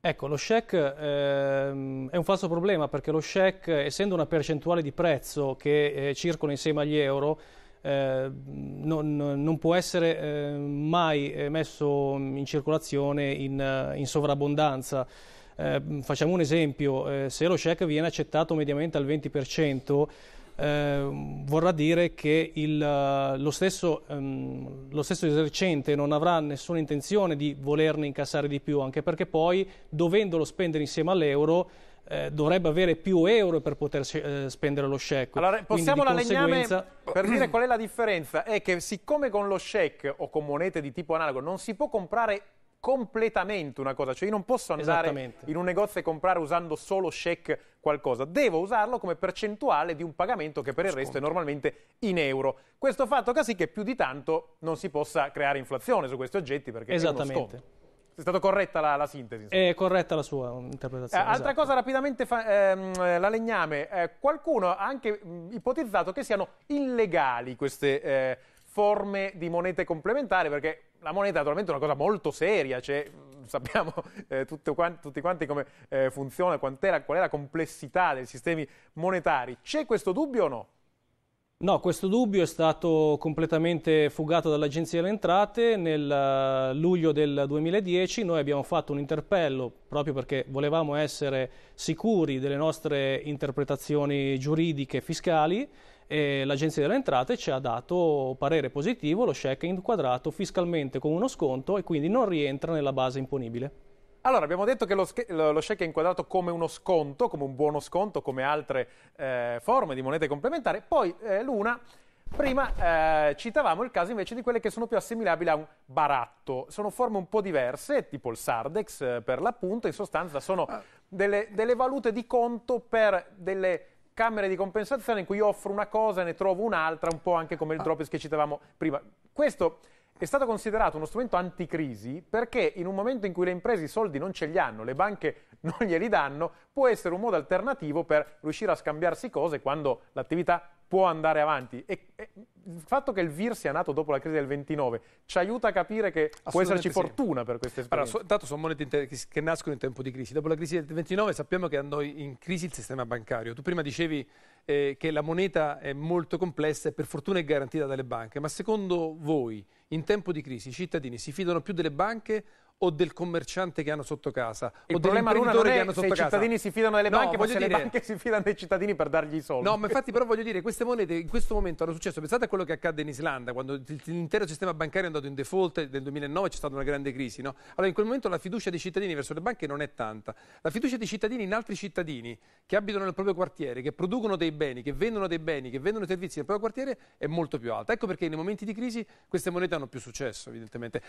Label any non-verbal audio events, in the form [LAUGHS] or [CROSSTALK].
Ecco, lo SHEC ehm, è un falso problema perché lo SHEC, essendo una percentuale di prezzo che eh, circola insieme agli euro, eh, non, non, può essere ehm, eh, mai messo in circolazione in, eh, in sovrabbondanza. Ehm, facciamo un esempio, eh, se lo SHEC viene accettato mediamente al 20%, eh, vorrà dire che il, eh, lo, stesso, ehm, lo, stesso, esercente non avrà nessuna intenzione di volerne incassare di più, anche perché poi dovendolo spendere insieme all'euro eh, dovrebbe avere più euro per poter eh, spendere lo check. Allora, possiamo la conseguenza... legname per dire qual è la differenza? È che siccome con lo check o con monete di tipo analogo non si può comprare completamente una cosa, cioè io non posso andare in un negozio e comprare usando solo check qualcosa, devo usarlo come percentuale di un pagamento che per il resto è normalmente in euro. Questo fatto fa sì che più di tanto non si possa creare inflazione su questi oggetti perché è uno sconto. È stata corretta la, la sintesi? Insomma. È corretta la sua um, interpretazione. Eh, altra esatto. cosa rapidamente, fa, ehm, eh, la legname, eh, qualcuno ha anche mm, ipotizzato che siano illegali queste... Eh, forme di monete complementari, perché la moneta naturalmente è una cosa molto seria, cioè, mm, sappiamo [LAUGHS] eh, quanti, tutti quanti come eh, funziona, qual è la complessità dei sistemi monetari. C'è questo dubbio o no? No, questo dubbio è stato completamente fugato dall'Agenzia delle Entrate. Nel eh, luglio del 2010 noi abbiamo fatto un interpello proprio perché volevamo essere sicuri delle nostre interpretazioni giuridiche e fiscali e l'Agenzia delle Entrate ci ha dato parere positivo, lo check è inquadrato fiscalmente con uno sconto e quindi non rientra nella base imponibile. Allora, abbiamo detto che lo, lo check è inquadrato come uno sconto, come un buono sconto, come altre eh, forme di monete complementari. Poi, eh, Luna, prima eh, citavamo il caso invece di quelle che sono più assimilabili a un baratto. Sono forme un po' diverse, tipo il Sardex eh, per l'appunto. In sostanza sono ah. delle, delle valute di conto per delle camere di compensazione in cui io offro una cosa e ne trovo un'altra, un po' anche come il ah. drop che citavamo prima. Questo è stato considerato uno strumento anticrisi perché in un momento in cui le imprese i soldi non ce li hanno, le banche [LAUGHS] non glieli danno, può essere un modo alternativo per riuscire a scambiarsi cose quando l'attività può andare avanti. E Mm, il fatto che il VIR sia nato dopo la crisi del 29 ci aiuta a capire che può esserci sì. fortuna per queste esperienze. Allora, intanto sono monete che nascono in tempo di crisi. Dopo la crisi del 29 sappiamo che andò in crisi il sistema bancario. Tu prima dicevi eh, che la moneta è molto complessa e per fortuna è garantita dalle banche, ma secondo voi in tempo di crisi i cittadini si fidano più delle banche o del commerciante che hanno sotto casa il o dell'imprenditore che hanno sotto casa. i cittadini si fidano delle no, banche, ma se dire... le banche si fidano dei cittadini per dargli i soldi. No, ma infatti però voglio dire, queste monete in questo momento hanno successo successo? Pensate a quello che accadde in Islanda, quando l'intero sistema bancario è andato in default nel 2009 c'è stata una grande crisi. No? Allora in quel momento la fiducia dei cittadini verso le banche non è tanta. La fiducia dei cittadini in altri cittadini che abitano nel proprio quartiere, che producono dei beni, che vendono dei beni, che vendono servizi nel proprio quartiere è molto più alta. Ecco perché nei momenti di crisi queste monete hanno più successo, evidentemente.